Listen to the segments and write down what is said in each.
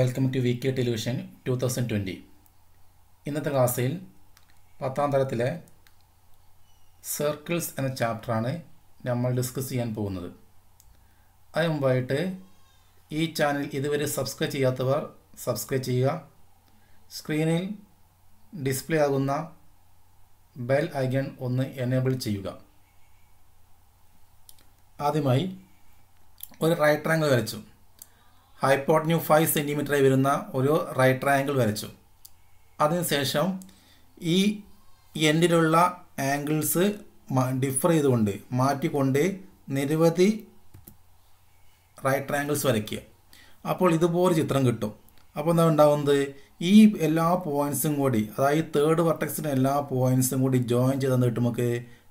Welcome to V K television two thousand twenty ഇന്നത്തെ ക്ലാസ്സിൽ പത്താം തരത്തിലെ സർക്കിൾസ് എന്ന ചാപ്റ്ററാണ് നമ്മൾ ഡിസ്കസ് ചെയ്യാൻ പോകുന്നത് അതിന് മുമ്പായിട്ട് ഈ ചാനൽ ഇതുവരെ സബ്സ്ക്രൈബ് ചെയ്യാത്തവർ സബ്സ്ക്രൈബ് ചെയ്യുക സ്ക്രീനിൽ ഡിസ്പ്ലേ ആകുന്ന ബെൽ ഐക്കൺ ഒന്ന് എനേബിൾ ചെയ്യുക ആദ്യമായി ഒരു റൈറ്റ് ആംഗിൾ വരച്ചു ഹൈപ്പോട്ട്ന്യൂ ഫൈവ് സെൻറ്റിമീറ്ററായി വരുന്ന ഒരു റൈറ്റ് ട്രയാങ്കിൾ വരച്ചു അതിനുശേഷം ഈ എൻഡിലുള്ള ആംഗിൾസ് ഡിഫർ ചെയ്തുകൊണ്ട് മാറ്റിക്കൊണ്ട് നിരവധി റൈറ്റ് ട്രയാങ്കിൾസ് വരയ്ക്കുക അപ്പോൾ ഇതുപോലെ ചിത്രം കിട്ടും അപ്പോൾ എന്താ ഉണ്ടാവുന്നത് ഈ എല്ലാ പോയിൻസും കൂടി അതായത് തേർഡ് വർട്ടക്സിൻ്റെ എല്ലാ പോയിൻസും കൂടി ജോയിൻ ചെയ്ത് തന്നിട്ട് നമുക്ക്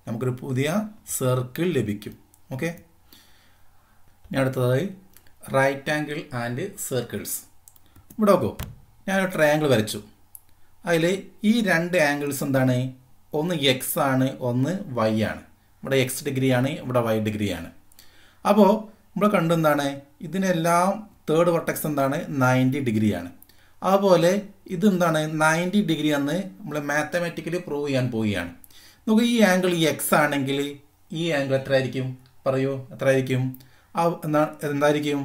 നമുക്കൊരു പുതിയ സർക്കിൾ ലഭിക്കും ഓക്കെ ഇനി അടുത്തതായി റൈറ്റ് ആംഗിൾ ആൻഡ് സർക്കിൾസ് ഇവിടെ നോക്കൂ ഞാനൊരു ട്രയാങ്കിൾ വരച്ചു അതിൽ ഈ രണ്ട് ആംഗിൾസ് എന്താണ് ഒന്ന് എക്സ് ആണ് ഒന്ന് വൈ ആണ് ഇവിടെ എക്സ് ഡിഗ്രിയാണ് ഇവിടെ വൈ ഡിഗ്രിയാണ് അപ്പോൾ നമ്മൾ കണ്ടെന്താണ് ഇതിനെല്ലാം തേർഡ് വർട്ടക്സ് എന്താണ് നയൻറ്റി ഡിഗ്രിയാണ് അതുപോലെ ഇതെന്താണ് നയൻറ്റി ഡിഗ്രി എന്ന് നമ്മൾ മാത്തമാറ്റിക്കലി പ്രൂവ് ചെയ്യാൻ പോവുകയാണ് നമുക്ക് ഈ ആംഗിൾ എക്സ് ആണെങ്കിൽ ഈ ആംഗിൾ എത്ര ആയിരിക്കും പറയൂ എത്ര ആയിരിക്കും ആ എന്തായിരിക്കും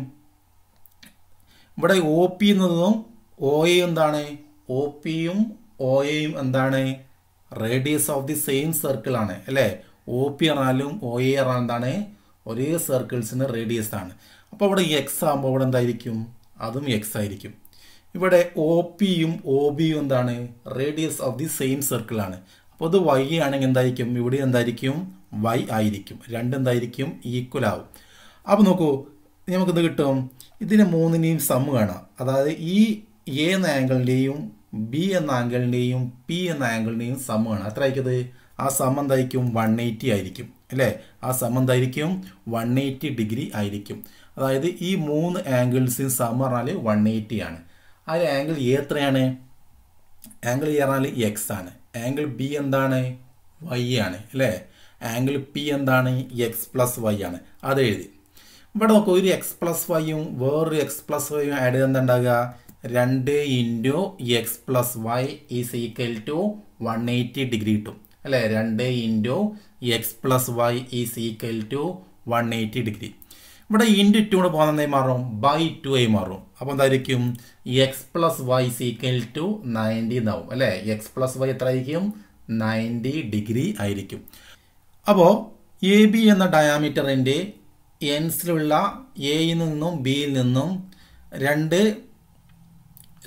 ഇവിടെ ഒ പി എന്നതും ഒ എന്താണ് ഒ പിയും ഒ എയും എന്താണ് radius of the same circle ആണ് അല്ലേ ഒ പി എന്നാലും ഒ എ എന്നാൽ എന്താണ് ഒരേ സർക്കിൾസിന് റേഡിയസ് ആണ് അപ്പോൾ ഇവിടെ എക്സ് ആകുമ്പോൾ ഇവിടെ എന്തായിരിക്കും അതും എക്സ് ആയിരിക്കും ഇവിടെ ഒ പിയും ഒ ബിയും എന്താണ് radius of the same circle ആണ് അപ്പോൾ അത് വൈ ആണെങ്കിൽ എന്തായിരിക്കും ഇവിടെ എന്തായിരിക്കും വൈ ആയിരിക്കും രണ്ടെന്തായിരിക്കും ഈക്വൽ ആവും അപ്പോൾ നോക്കൂ നമുക്കിത് കിട്ടും ഇതിന് മൂന്നിനെയും സമ്മ് കാണാം അതായത് ഈ എ എന്ന ആംഗിളിൻ്റെയും ബി എന്ന ആംഗിളിൻ്റെയും പി എന്ന ആംഗിളിൻ്റെയും സമ്മ് കാണാം അത്ര ആയിക്കത് ആ സമ്മന്തായിരിക്കും വൺ എയ്റ്റി ആയിരിക്കും അല്ലേ ആ സമ്മന്തായിരിക്കും വൺ എയ്റ്റി ഡിഗ്രി ആയിരിക്കും അതായത് ഈ മൂന്ന് ആംഗിൾസിന് സമ പറഞ്ഞാൽ വൺ എയ്റ്റി ആണ് ആ ആംഗിൾ എ എത്രയാണ് ആംഗിൾ എ പറഞ്ഞാൽ എക്സ് ആണ് ആംഗിൾ ബി എന്താണ് വൈ ആണ് അല്ലേ ആംഗിൾ പി എന്താണ് എക്സ് പ്ലസ് വൈ ആണ് അത് എഴുതി ഇവിടെ നോക്കൂ ഒരു എക്സ് പ്ലസ് വൈയും വേറൊരു എക്സ് പ്ലസ് വൈയും ആഡ് ചെയ്ത് എന്താ രണ്ട് into X plus Y is equal to one eighty degree കിട്ടും അല്ലെ രണ്ട് into X plus Y is equal to one eighty degree ഇവിടെ ഇൻറ്റു ടു കൂടെ പോകുന്നതായി മാറും ബൈ ടു ആയി മാറും അപ്പോൾ എന്തായിരിക്കും X plus Y is equal to ninety എന്നാവും അല്ലെ എക്സ് പ്ലസ് വൈ എത്ര ആയിരിക്കും നയൻറ്റി ഡിഗ്രി ആയിരിക്കും അപ്പോൾ എ ബി എന്ന ഡയാമീറ്ററിൻ്റെ എൻസിലുള്ള എയിൽ നിന്നും ബിയിൽ നിന്നും രണ്ട്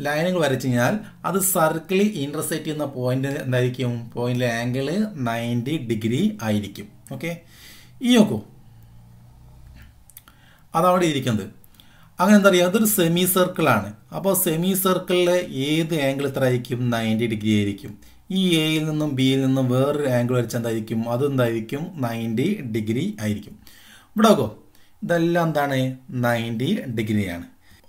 ലൈനുകൾ വരച്ചു കഴിഞ്ഞാൽ അത് സർക്കിളിൽ ഇൻ്റർസെറ്റ് ചെയ്യുന്ന പോയിന്റ് എന്തായിരിക്കും പോയിന്റിലെ ആംഗിൾ നയൻറ്റി ഡിഗ്രി ആയിരിക്കും ഓക്കെ ഈ നോക്കൂ അതവിടെ ഇരിക്കുന്നത് അങ്ങനെ എന്താ പറയുക അതൊരു സെമി സർക്കിളാണ് അപ്പോൾ സെമി സർക്കിളിലെ ഏത് ആംഗിൾ ഇത്ര ആയിരിക്കും നയൻറ്റി ഡിഗ്രി ആയിരിക്കും ഈ എയിൽ നിന്നും ബിയിൽ നിന്നും വേറൊരു ആംഗിൾ വരച്ച് എന്തായിരിക്കും അതെന്തായിരിക്കും നയൻറ്റി ഡിഗ്രി ആയിരിക്കും ഇവിടെ നോക്കോ ഇതെല്ലാം എന്താണ് നയൻറ്റി ഡിഗ്രിയാണ്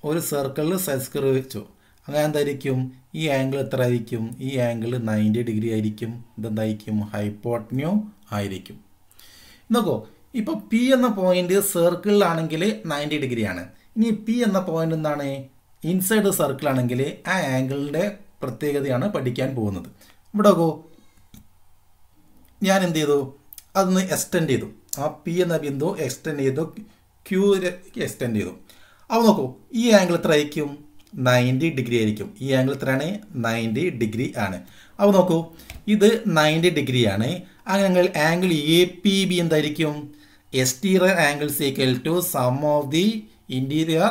ഒരു സർക്കിളിൽ സസ്ക്രൈബ് വെച്ചു അങ്ങനെ എന്തായിരിക്കും ഈ ആംഗിൾ എത്ര ആയിരിക്കും ഈ ആംഗിൾ നയൻറ്റി ഡിഗ്രി ആയിരിക്കും ഇതെന്തായിരിക്കും ഹൈപ്പോട്ന്യൂ ആയിരിക്കും നോക്കൂ ഇപ്പോൾ പി എന്ന പോയിന്റ് സർക്കിളിലാണെങ്കിൽ നയൻറ്റി ഡിഗ്രിയാണ് ഇനി പി എന്ന പോയിന്റ് എന്താണ് ഇൻസൈഡ് ആണെങ്കിൽ ആ ആംഗിളിൻ്റെ പ്രത്യേകതയാണ് പഠിക്കാൻ പോകുന്നത് ഇവിടെ നോക്കൂ ഞാൻ എന്ത് ചെയ്തു അതൊന്ന് എക്സ്റ്റെൻഡ് ചെയ്തു ആ പി എന്ന ബിന്ദു എക്സ്റ്റെൻഡ് ചെയ്തു ക്യൂവിന് എക്സ്റ്റെൻഡ് ചെയ്തു അപ്പോൾ നോക്കൂ ഈ ആംഗിൾ ആയിരിക്കും നയൻറ്റി ഡിഗ്രി ആയിരിക്കും ഈ ആംഗിൾ എത്രയാണ് നയൻറ്റി ഡിഗ്രി ആണ് അപ്പോൾ നോക്കൂ ഇത് നയൻറ്റി ഡിഗ്രി ആണ് അങ്ങനെ ആംഗിൾ എ പി ബി എന്തായിരിക്കും exterior angles equal to sum of the interior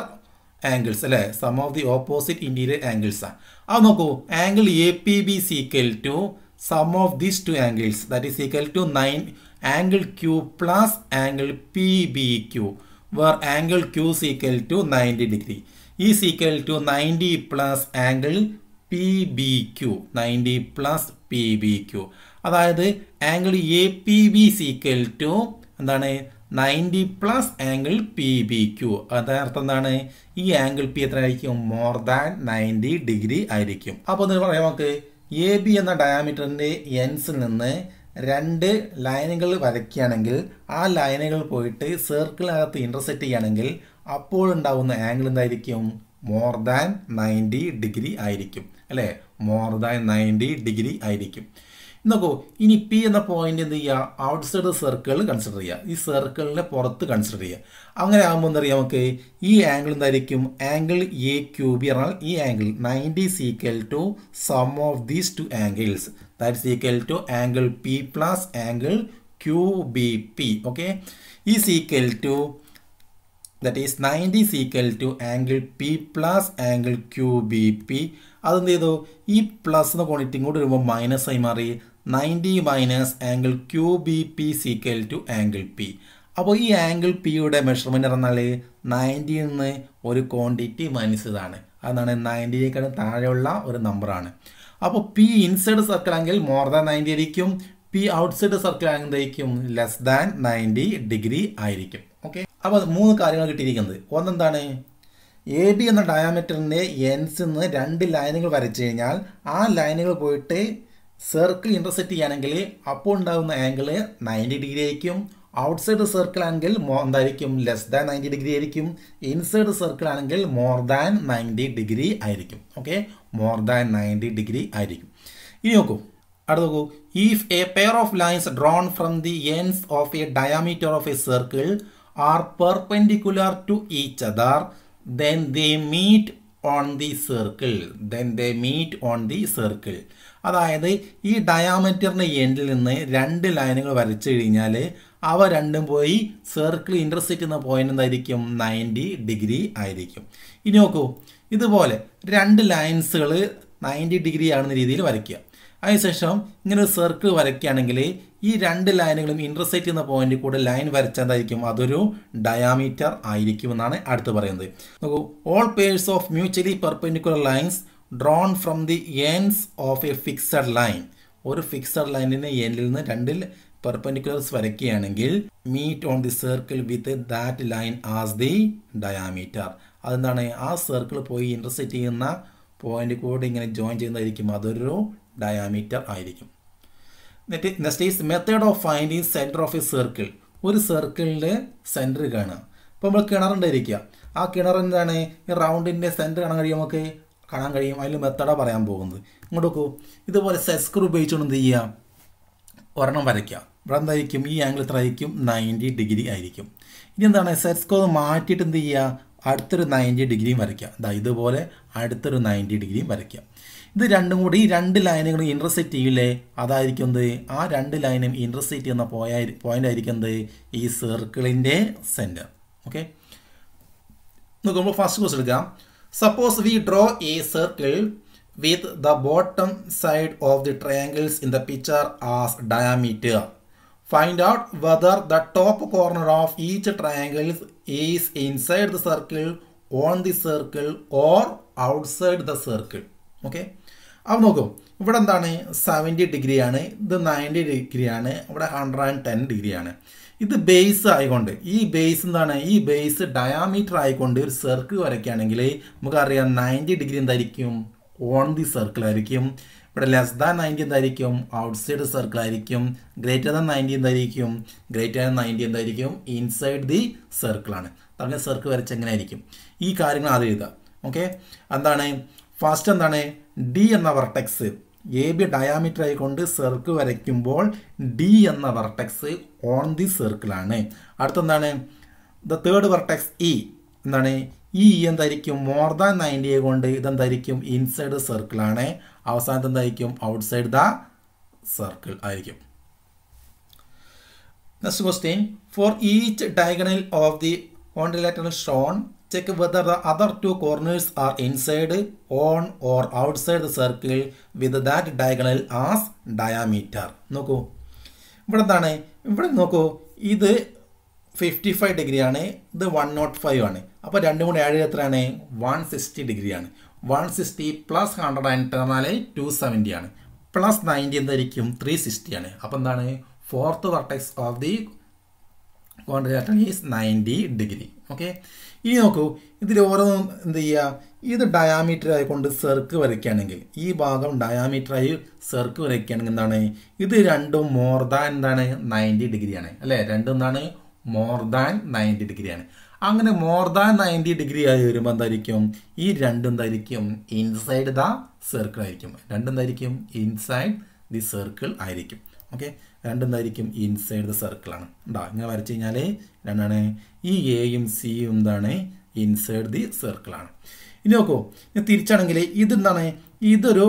angles അല്ലേ sum of the opposite interior angles ആണ് അത് നോക്കൂ angle A P B is equal to sum of these two angles that is equal to nine angle Q plus angle P B Q where angle Q is equal to 90 degree e is equal to 90 plus angle PBQ 90 plus PBQ അതായത് angle A P B is equal to എന്താണ് ninety plus angle P B Q അതർത്ഥം എന്താണ് ഈ angle P എത്ര ആയിരിക്കും more than ninety degree ആയിരിക്കും അപ്പോൾ എന്ന് പറയാം നമുക്ക് എ ബി എന്ന ഡയാമീറ്ററിൻ്റെ എൻസിൽ നിന്ന് രണ്ട് ലൈനുകൾ വരയ്ക്കുകയാണെങ്കിൽ ആ ലൈനുകൾ പോയിട്ട് സർക്കിളിനകത്ത് ഇൻ്റർസെക്റ്റ് ചെയ്യുകയാണെങ്കിൽ അപ്പോൾ ഉണ്ടാവുന്ന ആംഗിൾ എന്തായിരിക്കും മോർ ദാൻ നയൻറ്റി ഡിഗ്രി ആയിരിക്കും അല്ലേ മോർ ദാൻ നയൻറ്റി ഡിഗ്രി ആയിരിക്കും നോക്കൂ ഇനി പി എന്ന പോയിന്റ് എന്ത് ചെയ്യുക ഔട്ട്സൈഡ് സർക്കിൾ കൺസിഡർ ചെയ്യുക ഈ സർക്കിളിനെ പുറത്ത് കൺസിഡർ ചെയ്യുക അങ്ങനെ ആകുമ്പോൾ എന്തറിയാം നമുക്ക് ഈ ആംഗിൾ എന്തായിരിക്കും ആംഗിൾ എ ക്യൂബി പറഞ്ഞാൽ ഈ angle ninety is equal to sum of these two angles that equal to angle P plus angle Q B P okay is equal to that is ninety is equal to angle P plus angle Q B P അതെന്ത് ചെയ്തു ഈ plus എന്ന quantity ഇങ്ങോട്ട് വരുമ്പോൾ minus ആയി മാറി ninety minus angle Q B P is equal to angle P അപ്പോൾ ഈ ആംഗിൾ പിയുടെ മെഷർമെൻറ്റ് പറഞ്ഞാൽ നയൻറ്റിയിൽ നിന്ന് ഒരു ക്വാണ്ടിറ്റി മൈനസ് ഇതാണ് അതാണ് നയൻറ്റിയേക്കാൾ താഴെയുള്ള ഒരു നമ്പറാണ് അപ്പോൾ പി ഇൻസൈഡ് സർക്കിൾ ആണെങ്കിൽ മോർ ദാൻ നയൻറ്റി ആയിരിക്കും പി ഔട്ട്സൈഡ് സർക്കിൾ എന്തായിരിക്കും ലെസ് ദാൻ നയൻറ്റി ഡിഗ്രി ആയിരിക്കും ഓക്കെ അപ്പോൾ മൂന്ന് കാര്യങ്ങൾ കിട്ടിയിരിക്കുന്നത് ഒന്നെന്താണ് എ ഡി എന്ന ഡയാമീറ്ററിൻ്റെ എൻസ് എന്ന് രണ്ട് ലൈനുകൾ വരച്ചു കഴിഞ്ഞാൽ ആ ലൈനുകൾ പോയിട്ട് സർക്കിൾ ഇൻ്റർസെക്റ്റ് ചെയ്യുകയാണെങ്കിൽ അപ്പോൾ ഉണ്ടാകുന്ന ആംഗിൾ നയൻറ്റി ഡിഗ്രി ആയിരിക്കും ഔട്ട്സൈഡ് സർക്കിൾ ആണെങ്കിൽ എന്തായിരിക്കും ലെസ് ദാൻ നയൻറ്റി ഡിഗ്രി ആയിരിക്കും ഇൻസൈഡ് സർക്കിൾ ആണെങ്കിൽ മോർ ദാൻ നയൻറ്റി ഡിഗ്രി ആയിരിക്കും okay more than ninety degree ആയിരിക്കും ഇനി നോക്കൂ അടുത്ത് നോക്കൂ if a pair of lines drawn from the ends of a diameter of a circle are perpendicular to each other then they meet on the circle then they meet on the circle അതായത് ഈ ഡയാമീറ്ററിൻ്റെ എൻഡിൽ നിന്ന് രണ്ട് ലൈനുകൾ വരച്ചു കഴിഞ്ഞാൽ അവ രണ്ടും പോയി സർക്കിൾ ഇൻ്റർസെക്റ്റ് ചെയ്യുന്ന പോയിന്റ് എന്തായിരിക്കും നയൻറ്റി ഡിഗ്രി ആയിരിക്കും ഇനി നോക്കൂ ഇതുപോലെ രണ്ട് ലൈൻസുകൾ നയൻറ്റി ഡിഗ്രി ആണെന്ന രീതിയിൽ വരയ്ക്കുക അതിനുശേഷം ഇങ്ങനെ ഒരു സർക്കിൾ വരയ്ക്കുകയാണെങ്കിൽ ഈ രണ്ട് ലൈനുകളും ഇൻ്റർസെക്റ്റ് ചെയ്യുന്ന പോയിന്റിൽ കൂടെ ലൈൻ വരച്ചതായിരിക്കും അതൊരു ഡയാമീറ്റർ ആയിരിക്കും എന്നാണ് അടുത്ത് പറയുന്നത് നോക്കൂ all pairs of mutually perpendicular lines drawn from the ends of a fixed line ഒരു ഫിക്സഡ് ലൈനിന് എൻഡിൽ നിന്ന് രണ്ട് പെർപെൻഡിക്കുലർസ് വരയ്ക്കുകയാണെങ്കിൽ meet on the circle with that line as the diameter അതെന്താണ് ആ സർക്കിൾ പോയി ഇൻ്റർസെക്റ്റ് ചെയ്യുന്ന പോയിന്റ് കൂടെ ഇങ്ങനെ ജോയിൻ ചെയ്യുന്നതായിരിക്കും അതൊരു ഡയാമീറ്റർ ആയിരിക്കും എന്നിട്ട് next is method of finding centre of a circle ഒരു സർക്കിളിൻ്റെ സെൻറ്റർ കാണുക ഇപ്പോൾ നമ്മൾ കിണറുണ്ടായിരിക്കുക ആ കിണർ എന്താണ് ഈ റൗണ്ടിൻ്റെ സെൻറ്റർ കാണാൻ കഴിയും നമുക്ക് കാണാൻ കഴിയും അതിൽ മെത്തേഡാണ് പറയാൻ പോകുന്നത് ഇങ്ങോട്ട് നോക്കൂ ഇതുപോലെ സെസ്ക്രൂ ഉപയോഗിച്ചുകൊണ്ട് എന്ത് ചെയ്യുക ഒരെണ്ണം വരയ്ക്കുക ഇവിടെ എന്തായിരിക്കും ഈ ആംഗിൾ എത്ര ആയിരിക്കും നയൻറ്റി ഡിഗ്രി ആയിരിക്കും ഇനി എന്താണ് സെറ്റ് സ്കോർ മാറ്റിയിട്ട് എന്ത് ചെയ്യുക അടുത്തൊരു നയൻറ്റി ഡിഗ്രിയും വരയ്ക്കുക അതാ ഇതുപോലെ അടുത്തൊരു നയൻറ്റി ഡിഗ്രിയും വരയ്ക്കുക ഇത് രണ്ടും കൂടി ഈ രണ്ട് ലൈനുകൾ ഇൻ്റർസെക്റ്റ് ചെയ്യില്ലേ അതായിരിക്കും എന്ത് ആ രണ്ട് ലൈനും ഇൻ്റർസെക്റ്റ് ചെയ്യുന്ന പോയ പോയിന്റ് ആയിരിക്കും എന്ത് ഈ സർക്കിളിൻ്റെ സെൻറ്റർ ഓക്കെ നോക്കുമ്പോൾ ഫസ്റ്റ് ക്വസ്റ്റ് എടുക്കാം suppose we draw a circle with the bottom side of the triangles in the picture as diameter. Find out whether the top corner of each triangle is inside the circle, on the circle or outside the circle. Okay. അപ്പോൾ നോക്കൂ ഇവിടെ എന്താണ് seventy ഡിഗ്രിയാണ് ഇത് ninety ഡിഗ്രിയാണ് ഇവിടെ hundred and ten ഡിഗ്രിയാണ് ഇത് ബേസ് ആയിക്കൊണ്ട് ഈ ബേസ് എന്താണ് ഈ ബേസ് ഡയാമീറ്റർ ആയിക്കൊണ്ട് ഒരു സർക്കിൾ വരയ്ക്കുകയാണെങ്കിൽ നമുക്കറിയാം നയൻറ്റി ഡിഗ്രി എന്തായിരിക്കും ഓൺ ദി സർക്കിൾ ആയിരിക്കും ഇവിടെ ലെസ് ദാൻ നയൻറ്റി എന്തായിരിക്കും ഔട്ട്സൈഡ് സർക്കിൾ ആയിരിക്കും ഗ്രേറ്റർ ദാൻ നയൻറ്റി എന്തായിരിക്കും ഗ്രേറ്റർ ദാൻ നയൻറ്റി എന്തായിരിക്കും ഇൻസൈഡ് ദി സർക്കിളാണ് തമിഴ് സർക്കിൾ വരച്ച് എങ്ങനെ ആയിരിക്കും ഈ കാര്യങ്ങൾ ആദ്യം എഴുതാം ഓക്കെ എന്താണ് ഫസ്റ്റ് എന്താണ് ഡി എന്ന വർട്ടെക്സ് എ ബി ഡയാമീറ്റർ ആയിക്കൊണ്ട് സർക്കിൾ വരയ്ക്കുമ്പോൾ ഡി എന്ന വർട്ടെക്സ് ഓൺ ദി സർക്കിളാണ് അടുത്തെന്താണ് ദ തേർഡ് വർട്ടെക്സ് ഇ എന്താണ് ഈ ഇ e എന്തായിരിക്കും മോർ ദാൻ നയൻറ്റി എ കൊണ്ട് ഇതെന്തായിരിക്കും ഇൻസൈഡ് ദ ആണ് അവസാനത്തെ എന്തായിരിക്കും ഔട്ട്സൈഡ് ദ സർക്കിൾ ആയിരിക്കും next question for each diagonal of the quadrilateral shown check whether the other two corners are inside on or outside the circle with that diagonal as diameter നോക്കൂ ഇവിടെ എന്താണ് ഇവിടെ നോക്കൂ ഇത് ഫിഫ്റ്റി ഫൈവ് ഡിഗ്രി ആണ് ഇത് one not five ആണ് അപ്പോൾ രണ്ടും കൂടി ഏഴ് എത്രയാണ് വൺ സിക്സ്റ്റി ഡിഗ്രിയാണ് one sixty plus hundred and ടേർണാല് ടു സെവൻറ്റി ആണ് പ്ലസ് നയൻറ്റി എന്തായിരിക്കും ത്രീ സിക്സ്റ്റി ആണ് അപ്പോൾ എന്താണ് fourth vertex of the contractor is ninety degree okay ഇനി നോക്കൂ ഇതിൽ ഓരോ എന്ത് ചെയ്യുക ഇത് ഡയാമീറ്റർ ആയിക്കൊണ്ട് സെർക്ക് വരയ്ക്കുകയാണെങ്കിൽ ഈ ഭാഗം ഡയാമീറ്ററായി സെർക്ക് വരയ്ക്കുകയാണെങ്കിൽ എന്താണ് ഇത് രണ്ടും മോർ ദാൻ എന്താണ് നയൻറ്റി ഡിഗ്രിയാണ് അല്ലേ രണ്ടും എന്താണ് മോർ ദാൻ നയൻറ്റി ഡിഗ്രിയാണ് അങ്ങനെ മോർ ദാൻ നയൻറ്റി ഡിഗ്രി ആയി വരുമ്പോൾ എന്തായിരിക്കും ഈ രണ്ടും എന്തായിരിക്കും ഇൻസൈഡ് ദ സർക്കിൾ ആയിരിക്കും രണ്ടും എന്തായിരിക്കും ഇൻസൈഡ് ദി സർക്കിൾ ആയിരിക്കും ഓക്കെ രണ്ടെന്തായിരിക്കും ഇൻസൈഡ് ദ സർക്കിളാണ് ഉണ്ടാ ഇങ്ങനെ വരച്ചു കഴിഞ്ഞാൽ രണ്ടാണ് ഈ എയും സിയും എന്താണ് ഇൻസൈഡ് ദി സർക്കിളാണ് ഇനി നോക്കൂ ഇനി തിരിച്ചാണെങ്കിൽ എന്താണ് ഇതൊരു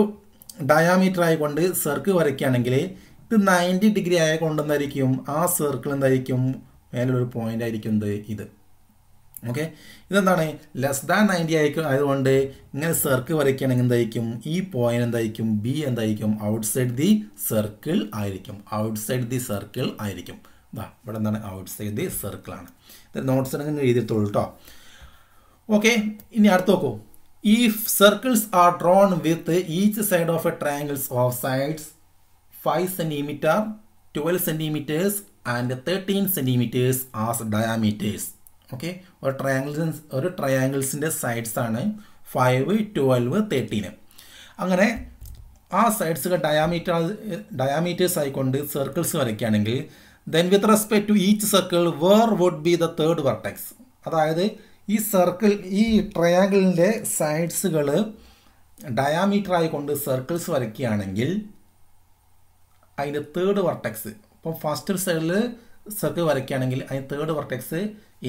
ഡയാമീറ്റർ ആയിക്കൊണ്ട് സർക്കിൾ വരയ്ക്കുകയാണെങ്കിൽ ഇത് നയൻറ്റി ഡിഗ്രി ആയതുകൊണ്ട് എന്തായിരിക്കും ആ സർക്കിൾ എന്തായിരിക്കും മേലൊരു പോയിന്റ് ആയിരിക്കും ഇത് ഓക്കെ ഇതെന്താണ് ലെസ് ദാൻ നയൻറ്റി ആയിരിക്കും അതുകൊണ്ട് ഇങ്ങനെ സർക്കിൾ വരയ്ക്കുകയാണെങ്കിൽ എന്തായിരിക്കും ഈ പോയിന്റ് എന്തായിരിക്കും ബി എന്തായിരിക്കും ഔട്ട് സൈഡ് ദി സർക്കിൾ ആയിരിക്കും ഔട്ട് സൈഡ് ദി സർക്കിൾ ആയിരിക്കും ഇതാ ഇവിടെ എന്താണ് ഔട്ട് സൈഡ് ദി ആണ് ഇത് നോട്ട്സ് അങ്ങനെ എഴുതിയിട്ടുള്ളൂ കേട്ടോ ഓക്കെ ഇനി അടുത്ത് നോക്കൂ ഈ circles are drawn with each side of a triangles of sides five centimetre twelve centimetres and thirteen centimetres as diameters okay ഒരു ട്രയാങ്കിൾസ് ഒരു ട്രയാങ്കിൾസിൻ്റെ സൈഡ്സ് ആണ് ഫൈവ് ട്വൽവ് തേർട്ടീന് അങ്ങനെ ആ സൈഡ്സുകൾ ഡയാമീറ്റർ ഡയാമീറ്റേഴ്സ് ആയിക്കൊണ്ട് സർക്കിൾസ് വരയ്ക്കുകയാണെങ്കിൽ then with respect to each circle where would be the third vertex അതായത് ഈ സർക്കിൾ ഈ ട്രയാങ്കിളിൻ്റെ സൈഡ്സുകൾ ഡയാമീറ്റർ ആയിക്കൊണ്ട് സർക്കിൾസ് വരയ്ക്കുകയാണെങ്കിൽ അതിൻ്റെ തേർഡ് വർട്ടെക്സ് ഇപ്പം ഫസ്റ്റ് സൈഡിൽ സർക്കിൾ വരയ്ക്കുകയാണെങ്കിൽ അതിന് തേർഡ് വർട്ടെക്സ്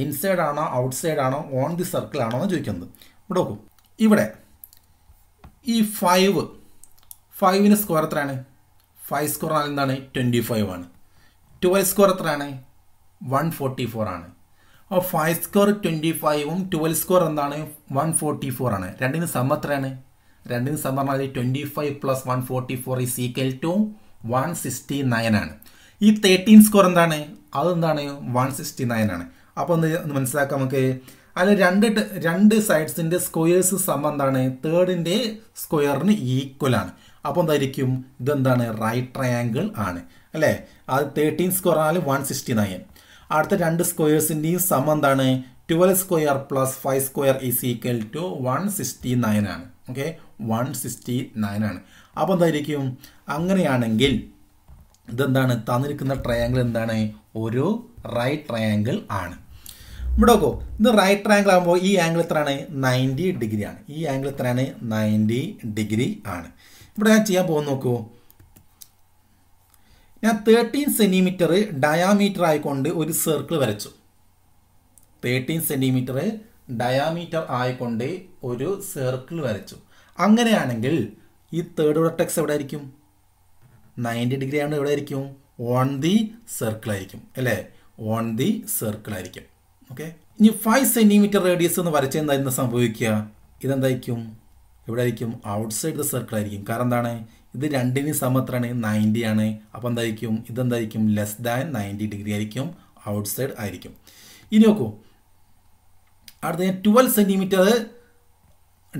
ഇൻസൈഡ് ആണോ ഔട്ട്സൈഡ് ആണോ ഓൺ ദി സർക്കിൾ ആണോ എന്ന് ചോദിക്കുന്നത് ഇവിടെ നോക്കും ഇവിടെ ഈ ഫൈവ് ഫൈവിന് സ്ക്വയർ എത്രയാണ് ഫൈവ് സ്ക്വയർ ആണെങ്കിൽ എന്താണ് ട്വൻറ്റി ഫൈവ് ആണ് ട്വൽവ് സ്ക്വയർ എത്രയാണ് വൺ ഫോർട്ടി ഫോർ ആണ് അപ്പോൾ ഫൈവ് സ്ക്വയർ ട്വൻറ്റി ഫൈവും ട്വൽവ് സ്ക്വയർ എന്താണ് വൺ ഫോർട്ടി ഫോർ ആണ് രണ്ടിന് സമ എത്രയാണ് രണ്ടിന് സമ പറഞ്ഞാൽ twenty five plus one forty four is equal to one sixty nine ആണ് ഈ തേർട്ടീൻ സ്കോർ എന്താണ് അതെന്താണ് വൺ സിക്സ്റ്റി നയൻ ആണ് അപ്പോൾ ഒന്ന് മനസ്സിലാക്കാം നമുക്ക് അതിൽ രണ്ട് രണ്ട് സൈഡ്സിൻ്റെ സ്ക്വയേഴ്സ് സമ്മ എന്താണ് തേർഡിൻ്റെ സ്ക്വയറിന് ഈക്വൽ ആണ് അപ്പോൾ എന്തായിരിക്കും ഇതെന്താണ് റൈറ്റ് ട്രയാങ്കിൾ ആണ് അല്ലേ അത് തേർട്ടീൻ സ്ക്വയർ ആണെങ്കിൽ വൺ സിക്സ്റ്റി നയൻ അടുത്ത രണ്ട് സ്ക്വയേഴ്സിൻ്റെയും സം എന്താണ് twelve square plus five square is equal to one sixty nine ആണ് ഓക്കെ വൺ സിക്സ്റ്റി നയൻ ആണ് അപ്പോൾ എന്തായിരിക്കും അങ്ങനെയാണെങ്കിൽ ഇതെന്താണ് തന്നിരിക്കുന്ന ട്രയാങ്കിൾ എന്താണ് ഒരു റൈറ്റ് ട്രയാങ്കിൾ ആണ് ഇവിടെ നോക്കോ ഇത് റൈറ്റ് ട്രയാങ്കിൾ ആകുമ്പോൾ ഈ ആംഗിൾ എത്രയാണ് നയൻറ്റി ഡിഗ്രി ആണ് ഈ ആംഗിൾ എത്രയാണ് നയൻറ്റി ഡിഗ്രി ആണ് ഇവിടെ ഞാൻ ചെയ്യാൻ പോകുന്ന നോക്കൂ ഞാൻ തേർട്ടീൻ സെൻറ്റിമീറ്റർ ഡയാമീറ്റർ ആയിക്കൊണ്ട് ഒരു സർക്കിൾ വരച്ചു തേർട്ടീൻ സെൻറ്റിമീറ്റർ ഡയാമീറ്റർ ആയിക്കൊണ്ട് ഒരു സർക്കിൾ വരച്ചു അങ്ങനെയാണെങ്കിൽ ഈ തേർഡ് വെർട്ടെക്സ് എവിടെ ആയിരിക്കും നയൻറ്റി ഡിഗ്രി ആണ് എവിടെ ആയിരിക്കും ഓൺ ദി സർക്കിൾ ആയിരിക്കും അല്ലേ ഓൺ ദി സർക്കിൾ ആയിരിക്കും ഓക്കെ ഇനി ഫൈവ് സെൻറ്റിമീറ്റർ റേഡിയസ് എന്ന് വരച്ചെന്താ ഇന്ന് സംഭവിക്കുക ഇതെന്തായിരിക്കും എവിടെ ആയിരിക്കും ഔട്ട് സൈഡ് ദ സർക്കിൾ ആയിരിക്കും കാരണം എന്താണ് ഇത് രണ്ടിന് സമത്രാണ് നയൻറ്റി ആണ് അപ്പോൾ എന്തായിരിക്കും ഇതെന്തായിരിക്കും ലെസ് ദാൻ നയൻറ്റി ഡിഗ്രി ആയിരിക്കും ഔട്ട് സൈഡ് ആയിരിക്കും ഇനി നോക്കൂ അടുത്ത ട്വൽവ് സെൻറ്റിമീറ്റർ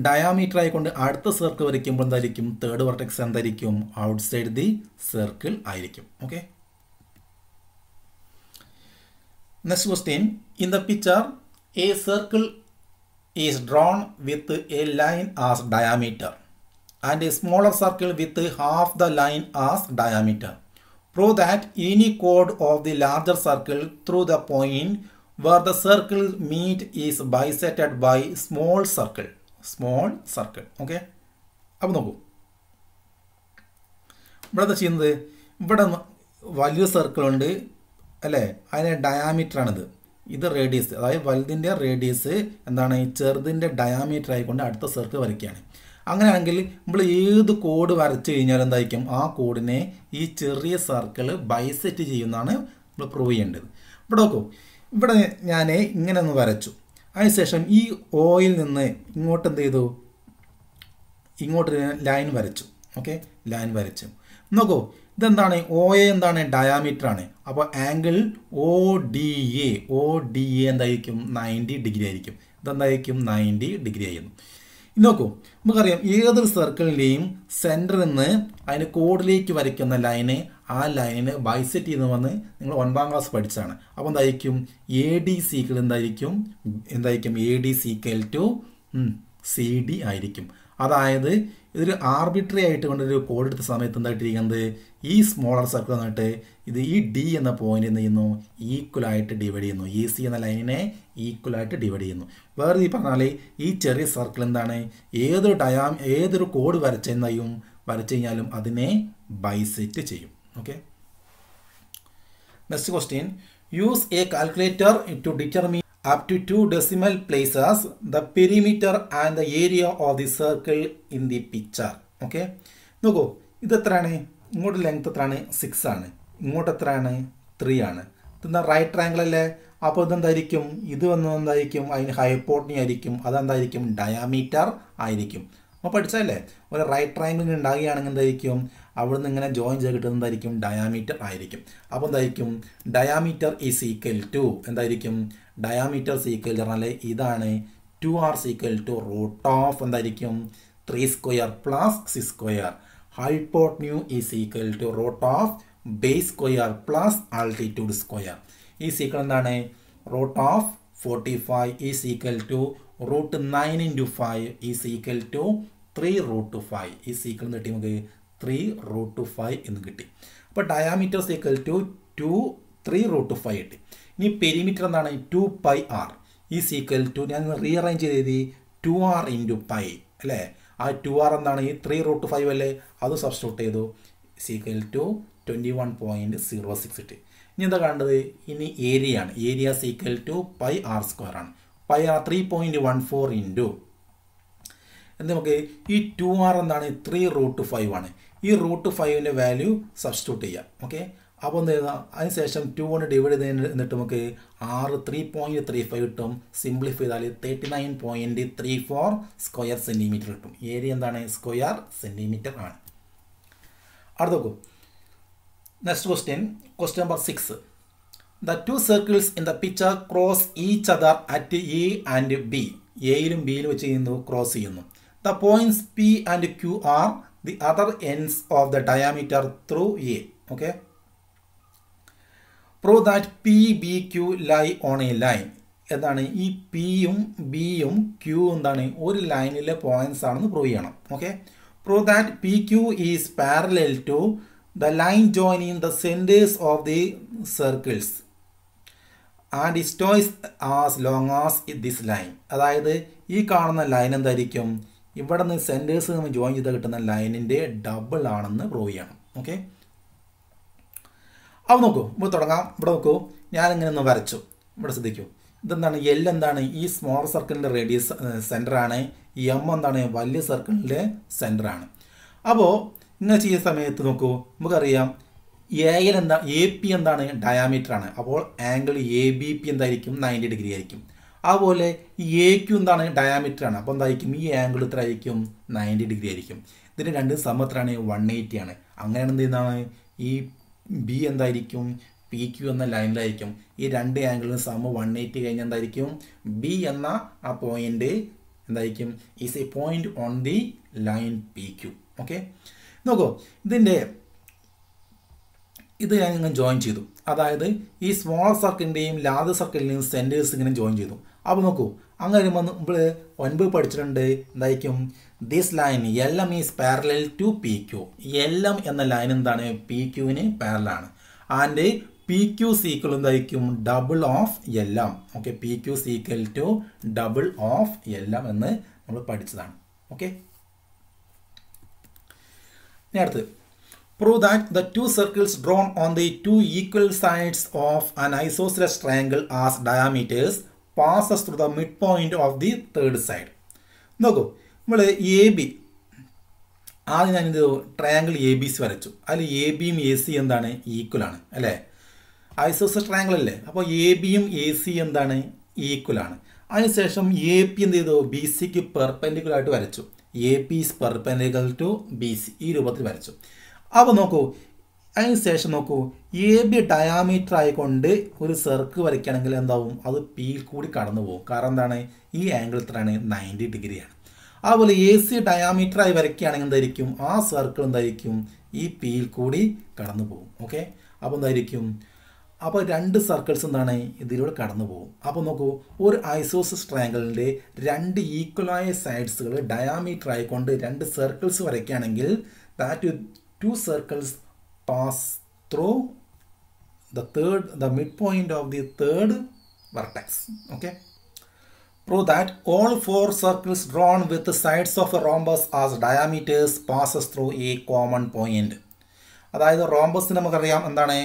ഡയാമീറ്റർ ആയിക്കൊണ്ട് അടുത്ത സർക്കിൾ വരയ്ക്കുമ്പോൾ എന്തായിരിക്കും തേർഡ് വർട്ടെക്സ് എന്തായിരിക്കും ഔട്ട് സൈഡ് ദി സർക്കിൾ ആയിരിക്കും okay next question in the picture a circle is drawn with a line as diameter and a smaller circle with half the line as diameter prove that any കോഡ് of the larger circle through the point where the circle meet is bisected by small circle small circle okay അപ്പോൾ നോക്കൂ ഇവിടെ എന്താ ചെയ്യുന്നത് ഇവിടെ വലിയ സർക്കിളുണ്ട് അല്ലേ അതിൻ്റെ ആണിത് ഇത് റേഡിയസ് അതായത് വലുതിൻ്റെ റേഡിയസ് എന്താണ് ഈ ചെറുതിൻ്റെ ഡയാമീറ്റർ ആയിക്കൊണ്ട് അടുത്ത സർക്കിൾ വരയ്ക്കുകയാണ് അങ്ങനെയാണെങ്കിൽ നമ്മൾ ഏത് കോഡ് വരച്ചു കഴിഞ്ഞാൽ എന്തായിരിക്കും ആ കോഡിനെ ഈ ചെറിയ സർക്കിൾ ബൈസെറ്റ് ചെയ്യുന്നതാണ് നമ്മൾ പ്രൂവ് ചെയ്യേണ്ടത് ഇവിടെ നോക്കൂ ഇവിടെ ഞാൻ ഇങ്ങനെ ഒന്ന് വരച്ചു അതിനുശേഷം ഈ ഓയിൽ നിന്ന് ഇങ്ങോട്ട് എന്ത് ചെയ്തു ഇങ്ങോട്ട് ലൈൻ വരച്ചു ഓക്കെ ലൈൻ വരച്ചു നോക്കൂ ഇതെന്താണ് ഒ എ എന്താണ് ഡയാമീറ്റർ ആണ് അപ്പോൾ angle O D A O D A എന്തായിരിക്കും നയൻറ്റി ഡിഗ്രി ആയിരിക്കും ഇതെന്തായിരിക്കും നയൻറ്റി ഡിഗ്രി ആയിരുന്നു നോക്കൂ നമുക്കറിയാം ഏതൊരു സർക്കിളിൻ്റെയും സെൻറ്ററിൽ നിന്ന് അതിന് കോഡിലേക്ക് വരയ്ക്കുന്ന ലൈന് ആ ലൈന് ബൈസെറ്റ് ചെയ്യുന്ന വന്ന് നിങ്ങൾ ഒൻപതാം ക്ലാസ് പഠിച്ചതാണ് അപ്പോൾ എന്തായിരിക്കും എ ഡി സീക്കൾ എന്തായിരിക്കും എന്തായിരിക്കും A D equal to C D ആയിരിക്കും അതായത് ഇതൊരു ആർബിട്രറി ആയിട്ട് കൊണ്ടൊരു കോഡ് എടുത്ത സമയത്ത് എന്തായിട്ടിരിക്കുന്നത് ഈ സ്മോളർ സർക്കിൾ എന്നിട്ട് ഇത് ഈ ഡി എന്ന പോയിന്റ് എന്ത് ചെയ്യുന്നു ഈക്വലായിട്ട് ഡിവൈഡ് ചെയ്യുന്നു ഈ സി എന്ന ലൈനിനെ ഈക്വലായിട്ട് ഡിവൈഡ് ചെയ്യുന്നു വേറെ ഈ പറഞ്ഞാൽ ഈ ചെറിയ സർക്കിൾ എന്താണ് ഏതൊരു ടയാം ഏതൊരു കോഡ് വരച്ചെന്നും വരച്ചു കഴിഞ്ഞാലും അതിനെ ബൈസെറ്റ് ചെയ്യും okay next question use a calculator to determine up to two decimal places the perimeter and the area of the circle in the picture okay നോക്കൂ ഇത് എത്രയാണ് ഇങ്ങോട്ട് ലെങ്ത് എത്രയാണ് സിക്സ് ആണ് ഇങ്ങോട്ട് എത്രയാണ് ത്രീ ആണ് ഇതെന്താ റൈറ്റ് ആംഗിൾ അല്ലേ അപ്പോൾ ഇതെന്തായിരിക്കും ഇത് വന്നത് എന്തായിരിക്കും അതിന് ഹൈപ്പോട്ടിനി ആയിരിക്കും അതെന്തായിരിക്കും ഡയാമീറ്റർ ആയിരിക്കും അപ്പോൾ പഠിച്ചല്ലേ ഒരു റൈറ്റ് ട്രയാങ്കിൾ ഉണ്ടാകുകയാണെങ്കിൽ എന്തായിരിക്കും അവിടുന്ന് ഇങ്ങനെ ജോയിൻ ചെയ്ത് കിട്ടുന്നതായിരിക്കും ഡയാമീറ്റർ ആയിരിക്കും അപ്പോൾ എന്തായിരിക്കും ഡയാമീറ്റർ ഈസ് ഈക്വൽ ടു എന്തായിരിക്കും ഡയാമീറ്റർ സീക്വൽ പറഞ്ഞാൽ ഇതാണ് two r equal to root of എന്തായിരിക്കും three square plus C square hypotenuse is equal to root of base square plus altitude square ഈ സീക്വൽ എന്താണ് root of forty five is equal to root nine into five is equal to three root five ഈ equal കിട്ടി നമുക്ക് three root two five എന്ന് കിട്ടി അപ്പോൾ diameter equal to two three root two five കിട്ടി ഇനി perimeter എന്താണ് two pi r ഈ സീക്വൽ ടു ഞാൻ റീഅറേഞ്ച് ചെയ്ത് ടു ആർ ഇൻറ്റു പൈ അല്ലേ ആ ടു ആർ എന്താണ് ഈ ത്രീ റൂട്ട് ഫൈവ് അല്ലേ അത് സബ്സ്റ്റിറ്റ്യൂട്ട് ചെയ്തു equal to twenty one point zero six കിട്ടി ഇനി എന്താ കണ്ടത് ഇനി ഏരിയ ആണ് area equal to pi r square ആണ് pi r three point one four into എന്ത് നമുക്ക് ഈ ടു ആർ എന്താണ് ത്രീ റൂട്ട് ഫൈവ് ആണ് ഈ റൂട്ട് ഫൈവിൻ്റെ വാല്യൂ സബ്സ്റ്റിറ്റ്യൂട്ട് ചെയ്യാം ഓക്കെ അപ്പോൾ എന്ത് ചെയ്താൽ അതിനുശേഷം ടു കൊണ്ട് ഡിവൈഡ് ചെയ്ത് എന്നിട്ട് നമുക്ക് ആറ് ത്രീ പോയിൻറ്റ് ത്രീ ഫൈവ് കിട്ടും സിംപ്ലിഫൈ ചെയ്താൽ thirty nine point three four square centimetre കിട്ടും ഏരിയ എന്താണ് സ്ക്വയർ സെൻറ്റിമീറ്റർ ആണ് അടുത്ത നോക്കൂ next question question number six the two circles in the picture cross each other at A and B എയിലും ബിയിലും വെച്ച് ചെയ്യുന്നു ക്രോസ് ചെയ്യുന്നു the points P and Q R the other ends of the diameter through A. Okay. Prove that P, B, Q lie on a line. എന്താണ് ഈ പിയും ബിയും Q എന്താണ് ഒരു ലൈനിലെ പോയിന്റ്സ് ആണെന്ന് പ്രൂവ് ചെയ്യണം okay prove that P Q is parallel to the line join in the centres of the circles and is twice as long as this line അതായത് ഈ കാണുന്ന ലൈൻ എന്തായിരിക്കും ഇവിടെ നിന്ന് സെൻറ്റേഴ്സ് നമ്മൾ ജോയിൻ ചെയ്താൽ കിട്ടുന്ന ലൈനിൻ്റെ ഡബിൾ ആണെന്ന് പ്രൂവ് ചെയ്യണം ഓക്കെ അപ്പോൾ നോക്കൂ ഇപ്പോൾ തുടങ്ങാം ഇവിടെ നോക്കൂ ഞാനിങ്ങനെ ഒന്ന് വരച്ചു ഇവിടെ ശ്രദ്ധിക്കൂ ഇതെന്താണ് എൽ എന്താണ് ഈ സ്മോൾ സർക്കിളിൻ്റെ റേഡിയസ് സെൻറ്ററാണ് എം എന്താണ് വലിയ സർക്കിളിൻ്റെ സെൻറ്ററാണ് അപ്പോൾ ഇങ്ങനെ ചെയ്യുന്ന സമയത്ത് നോക്കൂ നമുക്കറിയാം എയിൽ എന്താ എ പി എന്താണ് ഡയാമീറ്റർ ആണ് അപ്പോൾ ആംഗിൾ എ ബി പി എന്തായിരിക്കും നയൻറ്റി ഡിഗ്രി ആയിരിക്കും അതുപോലെ ഈ എക്കും എന്താണ് ആണ് അപ്പോൾ എന്തായിരിക്കും ഈ ആംഗിൾ ഇത്ര ആയിരിക്കും നയൻറ്റി ഡിഗ്രി ആയിരിക്കും ഇതിന് രണ്ട് സമത്രമാണ് വൺ എയ്റ്റി ആണ് അങ്ങനെയാണ് എന്ത് ചെയ്യുന്നതാണ് ഈ ബി എന്തായിരിക്കും പി ക്യു എന്ന ലൈനിലായിരിക്കും ഈ രണ്ട് ആംഗിളിന് സമം വൺ എയ്റ്റി കഴിഞ്ഞാൽ എന്തായിരിക്കും ബി എന്ന ആ പോയിന്റ് എന്തായിരിക്കും is a point on the line P Q okay നോക്കൂ ഇതിൻ്റെ ഇത് ഞാൻ ഇങ്ങനെ ജോയിൻ ചെയ്തു അതായത് ഈ സ്മോൾ സർക്കിളിൻ്റെയും ലാർജ് സർക്കിളിൻ്റെയും സെൻറ്റേഴ്സ് ഇങ്ങനെ ജോയിൻ ചെയ്തു അപ്പോൾ നോക്കൂ അങ്ങനെ വരുമ്പോൾ നമ്മൾ ഒൻപത് പഠിച്ചിട്ടുണ്ട് എന്തായിരിക്കും this line L M is parallel to P Q L എന്ന ലൈൻ എന്താണ് പി ക്യുവിന് പാരലാണ് ആൻഡ് പി ക്യു സീക്വൽ എന്തായിരിക്കും double of L M okay P Q equal to double of എല്ലാം എന്ന് നമ്മൾ പഠിച്ചതാണ് ഓക്കെ അടുത്ത് prove that the two circles drawn on the two equal sides of an isosceles triangle as diameters passes through the mid point of the third side നോക്കൂ നമ്മൾ A B ആദ്യം ഞാനിത് triangle A B C വരച്ചു അതിൽ A ബിയും A C എന്താണ് ഈക്വലാണ് അല്ലേ ഐസോസ് triangle അല്ലേ അപ്പോൾ എ ബിയും എ സി എന്താണ് ഈക്വലാണ് അതിനുശേഷം എ പി എന്ത് ചെയ്തു ബി സിക്ക് പെർപെൻഡിക്കുലറായിട്ട് വരച്ചു A P is perpendicular to B C ഈ രൂപത്തിൽ വരച്ചു അപ്പോൾ നോക്കൂ ശേഷം നോക്കൂ എ ബി ഡയാമീറ്റർ ആയിക്കൊണ്ട് ഒരു സെർക്ക് വരയ്ക്കുകയാണെങ്കിൽ എന്താവും അത് പിയിൽ കൂടി കടന്നു പോകും കാരണം എന്താണ് ഈ ആംഗിൾ ഇത്രയാണ് നയൻറ്റി ഡിഗ്രിയാണ് അതുപോലെ എ സി ആയി വരയ്ക്കുകയാണെങ്കിൽ എന്തായിരിക്കും ആ സർക്കിൾ എന്തായിരിക്കും ഈ പിയിൽ കൂടി കടന്നു പോകും ഓക്കെ അപ്പോൾ എന്തായിരിക്കും അപ്പോൾ രണ്ട് സർക്കിൾസ് എന്താണ് ഇതിലൂടെ കടന്നു പോകും അപ്പോൾ നോക്കൂ ഒരു ഐസോസിസ് ട്രയാങ്കിളിൻ്റെ രണ്ട് ഈക്വലായ സൈഡ്സുകൾ ഡയാമീറ്റർ ആയിക്കൊണ്ട് രണ്ട് സർക്കിൾസ് വരയ്ക്കുകയാണെങ്കിൽ that two circles pass through the third the midpoint of the third vertex okay prove that all four circles drawn with the sides of a rhombus as diameters passes through a common point അതായത് rhombus നമുക്കറിയാം എന്താണ്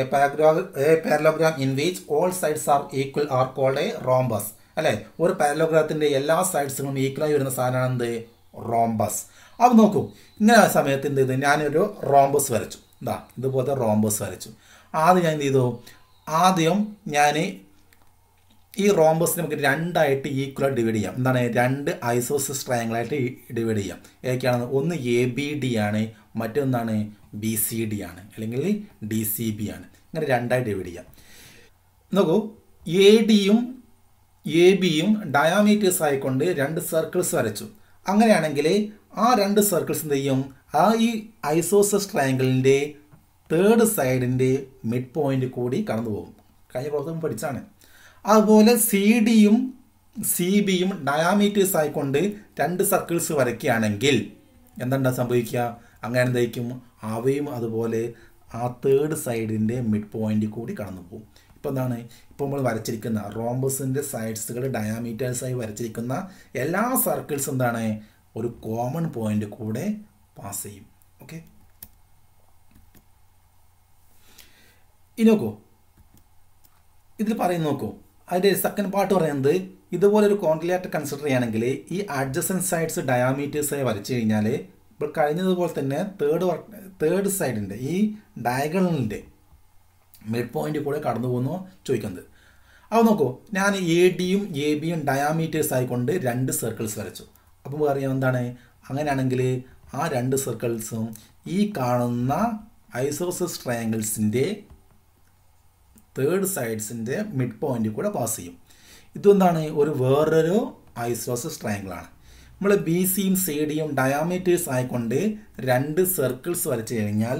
a പാരഗ്രാ a parallelogram in which all sides are equal are called a rhombus അല്ലേ ഒരു ella എല്ലാ സൈഡ്സുകളും ഈക്വലായി വരുന്ന സാധനമാണ് എന്ത് റോംബസ് അത് നോക്കൂ ഇങ്ങനെ ആ സമയത്ത് എന്ത് ചെയ്ത് ഞാനൊരു റോംബസ് വരച്ചു ഇതാ ഇതുപോലത്തെ റോംബസ് വരച്ചു ആദ്യം ഞാൻ എന്ത് ചെയ്തു ആദ്യം ഞാൻ ഈ റോംബസ് നമുക്ക് രണ്ടായിട്ട് ഈക്വൽ ഡിവൈഡ് ചെയ്യാം എന്താണ് രണ്ട് ഐസോസിസ് ട്രയാങ്കിളായിട്ട് ഡിവൈഡ് ചെയ്യാം ഏതൊക്കെയാണെന്ന് ഒന്ന് എ ബി ഡി ആണ് മറ്റൊന്നാണ് ബി സി ഡി ആണ് അല്ലെങ്കിൽ ഡി സി ബി ആണ് ഇങ്ങനെ രണ്ടായി ഡിവൈഡ് ചെയ്യാം നോക്കൂ എ ഡിയും എ ബിയും ഡയാമീറ്റേഴ്സ് ആയിക്കൊണ്ട് രണ്ട് സർക്കിൾസ് വരച്ചു അങ്ങനെയാണെങ്കിൽ ആ രണ്ട് സർക്കിൾസ് എന്ത് ചെയ്യും ആ ഈ ഐസോസസ് ട്രയാങ്കിളിൻ്റെ തേർഡ് സൈഡിൻ്റെ മിഡ് പോയിന്റ് കൂടി കടന്നു പോകും കഴിഞ്ഞ പ്രാവശ്യം പഠിച്ചാണ് അതുപോലെ സി ഡിയും സി ബിയും ഡയാമീറ്റേഴ്സ് ആയിക്കൊണ്ട് രണ്ട് സർക്കിൾസ് വരയ്ക്കുകയാണെങ്കിൽ എന്താണ് സംഭവിക്കുക അങ്ങനെ എന്തായിരിക്കും അവയും അതുപോലെ ആ തേർഡ് സൈഡിൻ്റെ മിഡ് പോയിന്റ് കൂടി കടന്നു പോകും ഇപ്പോൾ എന്താണ് ഇപ്പോൾ നമ്മൾ വരച്ചിരിക്കുന്ന റോംബസിൻ്റെ സൈഡ്സുകൾ ഡയാമീറ്റേഴ്സായി വരച്ചിരിക്കുന്ന എല്ലാ സർക്കിൾസ് എന്താണ് ഒരു കോമൺ പോയിന്റ് കൂടെ പാസ് ചെയ്യും ഓക്കെ ഇനോക്കോ ഇതിൽ പറയുന്ന നോക്കോ അതിൻ്റെ സെക്കൻഡ് പാർട്ട് പറയുന്നത് ഇതുപോലെ ഒരു കോൺക്രിയാറ്റ് കൺസിഡർ ചെയ്യുകയാണെങ്കിൽ ഈ അഡ്ജസൻ സൈഡ്സ് ഡയാമീറ്റേഴ്സായി വരച്ചു കഴിഞ്ഞാൽ ഇപ്പോൾ കഴിഞ്ഞതുപോലെ തന്നെ തേർഡ് തേർഡ് സൈഡിൻ്റെ ഈ ഡയഗണലിൻ്റെ മിഡ് പോയിൻ്റ് കൂടെ കടന്നു പോകുന്നു ചോദിക്കുന്നത് അപ്പോൾ നോക്കൂ ഞാൻ എ ഡിയും എ ബിയും ഡയാമീറ്റേഴ്സ് ആയിക്കൊണ്ട് രണ്ട് സർക്കിൾസ് വരച്ചു അപ്പോൾ പറയാം എന്താണ് അങ്ങനെയാണെങ്കിൽ ആ രണ്ട് സർക്കിൾസും ഈ കാണുന്ന ഐസോസസ് ട്രയാങ്കിൾസിൻ്റെ തേർഡ് സൈഡ്സിൻ്റെ മിഡ് പോയിൻറ്റിൽ കൂടെ പാസ് ചെയ്യും ഇതെന്താണ് ഒരു വേറൊരു ഐസോസസ് ട്രയാങ്കിളാണ് നമ്മൾ ബി സിയും സി ഡിയും ഡയാമീറ്റേഴ്സ് ആയിക്കൊണ്ട് രണ്ട് സർക്കിൾസ് വരച്ചു കഴിഞ്ഞാൽ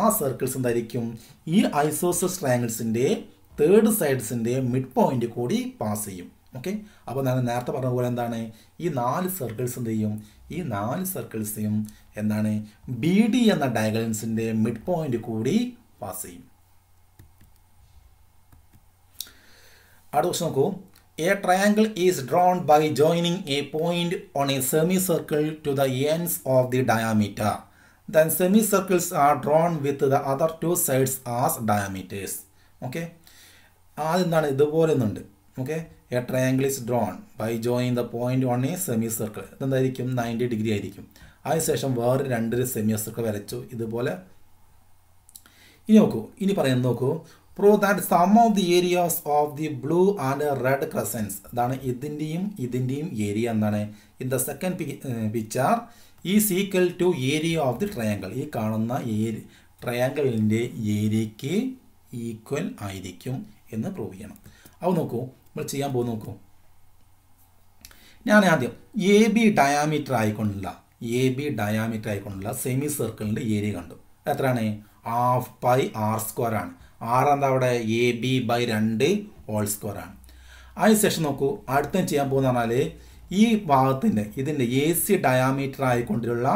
ആ സർക്കിൾസ് എന്തായിരിക്കും ഈ ഐസോസസ് ട്രയാങ്കിൾസിൻ്റെ തേർഡ് സൈഡ്സിൻ്റെ മിഡ് പോയിന്റ് കൂടി പാസ് ചെയ്യും ഓക്കെ അപ്പോൾ ഞാൻ നേരത്തെ പറഞ്ഞ പോലെ എന്താണ് ഈ നാല് സർക്കിൾസ് എന്ത് ചെയ്യും ഈ നാല് സർക്കിൾസിനും എന്താണ് ബി ഡി എന്ന ഡയഗണൽസിൻ്റെ മിഡ് പോയിന്റ് കൂടി പാസ് ചെയ്യും അടുത്ത ക്വസ്റ്റ് നോക്കൂ a triangle is drawn by joining a point on a semi circle to the ends of the diameter then semi circles are drawn with the other two sides as diameters okay ആദ്യം എന്താണ് ഇതുപോലെ ഒന്നുണ്ട് okay a triangle is drawn by join the point on a semi circle ഇതെന്തായിരിക്കും ninety degree ആയിരിക്കും അതിനുശേഷം വേറെ രണ്ടൊരു semi circle വരച്ചു ഇതുപോലെ ഇനി നോക്കൂ ഇനി പറയുന്നത് നോക്കൂ prove that sum of the areas of the blue and red crescents അതാണ് ഇതിൻ്റെയും ഇതിൻ്റെയും ഏരിയ എന്താണ് ഇൻ ദ സെക്കൻഡ് പിക്ചർ ഈ equal to area of the triangle ഈ കാണുന്ന ഏരി ട്രയാങ്കിളിൻ്റെ ഏരിയയ്ക്ക് ഈക്വൽ ആയിരിക്കും എന്ന് പ്രൂവ് ചെയ്യണം അപ്പോൾ നോക്കൂ നമ്മൾ ചെയ്യാൻ പോകുന്ന നോക്കൂ ഞാൻ ആദ്യം എ ബി ഡയാമീറ്റർ ആയിക്കൊണ്ടുള്ള എ ബി ഡയാമീറ്റർ ആയിക്കൊണ്ടുള്ള സെമി സർക്കിളിൻ്റെ ഏരിയ കണ്ടു എത്രയാണ് ഹാഫ് ബൈ ആർ സ്ക്വയർ ആണ് ആർ എന്താ അവിടെ എ ബി ബൈ രണ്ട് ഹോൾ സ്ക്വയർ ആണ് അതിന് ശേഷം നോക്കൂ അടുത്ത ചെയ്യാൻ പോകുന്ന പറഞ്ഞാൽ ഈ ഭാഗത്തിൻ്റെ ഇതിൻ്റെ എ സി ഡയാമീറ്റർ ആയിക്കൊണ്ടുള്ള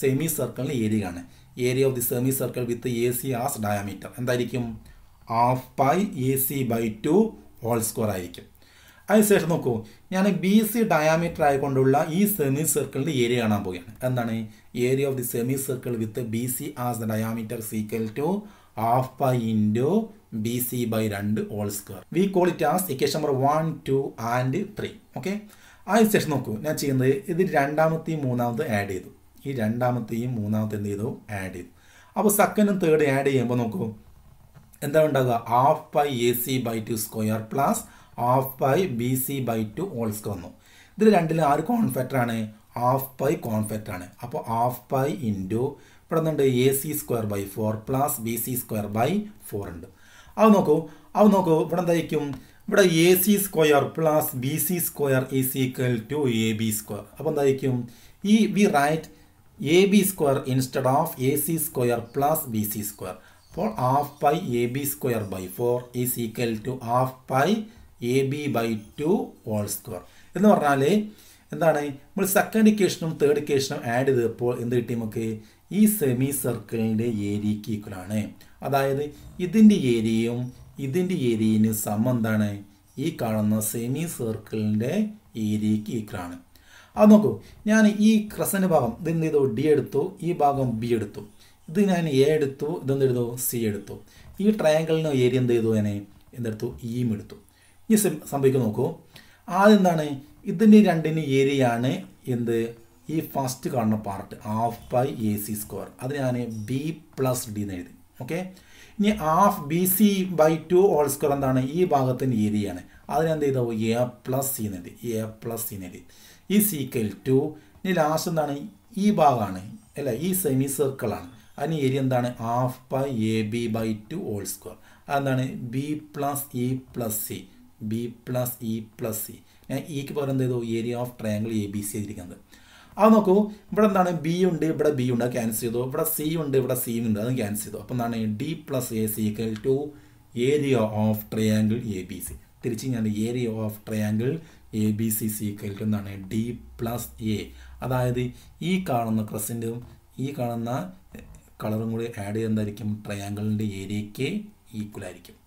സെമി സർക്കിളിൻ്റെ ഏരിയ ആണ് area of the semi circle with A C as diameter എന്തായിരിക്കും half by A C by two whole square ആയിരിക്കും അതിനുശേഷം നോക്കൂ ഞാൻ ബി സി ഡയാമീറ്റർ ആയിക്കൊണ്ടുള്ള ഈ സെമി സർക്കിളിൻ്റെ ഏരിയ കാണാൻ പോവുകയാണ് എന്താണ് area of the semi circle with B C as the diameter equal to half by into B C by രണ്ട് whole square we call it as equation number one two and three okay അതിനുശേഷം നോക്കൂ ഞാൻ ചെയ്യുന്നത് ഇത് രണ്ടാമത്തെയും മൂന്നാമത് add ചെയ്തു ഈ രണ്ടാമത്തെയും മൂന്നാമത്തെ എന്ത് ചെയ്തു ആഡ് ചെയ്തു അപ്പോൾ സെക്കൻഡും തേർഡും ആഡ് ചെയ്യുമ്പോൾ നോക്കൂ എന്താ ഉണ്ടാകുക half pi A C by two square plus half pi B C by two all square വന്നു ഇതിൽ രണ്ടിലും ആര് കോൺഫെക്റ്ററാണ് ഹാഫ് ബൈ കോൺഫെക്റ്റാണ് അപ്പോൾ ഹാഫ് പൈ ഇൻറ്റു ഇവിടെ നിന്നുണ്ട് A C square by four plus B C square by four ഉണ്ട് അത് നോക്കൂ അത് നോക്കൂ ഇവിടെ എന്തായിരിക്കും ഇവിടെ A C square plus B C square is equal to A B square അപ്പോൾ എന്തായിരിക്കും ഈ we write A B square instead of A C square plus B C square അപ്പോൾ half pi A B square by four is equal to half pi A B by two whole square എന്ന് പറഞ്ഞാൽ എന്താണ് നമ്മൾ second ഇക്വേഷനും third ഇക്വേഷനും add ചെയ്തപ്പോൾ എന്ത് കിട്ടി നമുക്ക് ഈ സെമി സർക്കിളിൻ്റെ ഏരിയയ്ക്ക് ആണ് അതായത് ഇതിൻ്റെ ഏരിയയും ഇതിൻ്റെ ഏരിയയും സമം എന്താണ് ഈ കാണുന്ന സെമി സർക്കിളിൻ്റെ ഏരിയയ്ക്ക് ആണ് അത് നോക്കൂ ഞാൻ ഈ ക്രസൻ്റ് ഭാഗം ഇതിന് ഇത് ഡി എടുത്തു ഈ ഭാഗം ബി എടുത്തു ഇത് ഞാൻ എ എടുത്തു ഇതെന്ത് എടുത്തു സി എടുത്തു ഈ ട്രയാങ്കിളിന് ഏരിയ എന്ത് ചെയ്തു ഞാൻ എന്തെടുത്തു ഇയും e എടുത്തു ഇനി സംഭവിക്കാൻ നോക്കൂ ആദ്യം എന്താണ് ഇതിൻ്റെ രണ്ടിന് ഏരിയയാണ് എന്ത് ഈ ഫസ്റ്റ് കാണുന്ന part half by A C square അത് ഞാൻ ബി പ്ലസ് ഡി എന്ന് എഴുതി ഓക്കെ ഇനി half B C by two all square എന്താണ് ഈ ഭാഗത്തിൻ്റെ ഏരിയയാണ് അതിനെന്ത് ചെയ്തോ എ പ്ലസ് സി എന്ന് എഴുതി എ പ്ലസ് സി എന്ന് എഴുതി ഈ സീക്കൽ ടു ഇനി ലാസ്റ്റ് എന്താണ് ഈ ഭാഗമാണ് അല്ല ഈ സെമി സർക്കിളാണ് അതിന് ഏരിയ എന്താണ് half by A B by two whole square അതെന്താണ് B plus E plus C B plus E plus C ഞാൻ ഇക്ക് e പകരം എന്ത് ചെയ്തു area of triangle A B C ചെയ്തിരിക്കുന്നത് അത് നോക്കൂ ഇവിടെ എന്താണ് ബി ഉണ്ട് ഇവിടെ ബി ഉണ്ട് അത് ക്യാൻസൽ ചെയ്തു ഇവിടെ സി ഉണ്ട് ഇവിടെ സി ഉണ്ട് അത് ക്യാൻസൽ ചെയ്തു അപ്പോൾ എന്താണ് D plus A C equal to area of triangle A B C തിരിച്ച് ഞാൻ area of triangle A B C C equal to എന്താണ് ഡി പ്ലസ് എ അതായത് ഈ കാണുന്ന ക്രസിൻ്റെയും ഈ കാണുന്ന കളറും കൂടി ആഡ് ചെയ്യുന്നതായിരിക്കും ട്രയാങ്കിളിൻ്റെ ഏരിയയ്ക്ക് ഈക്വൽ ആയിരിക്കും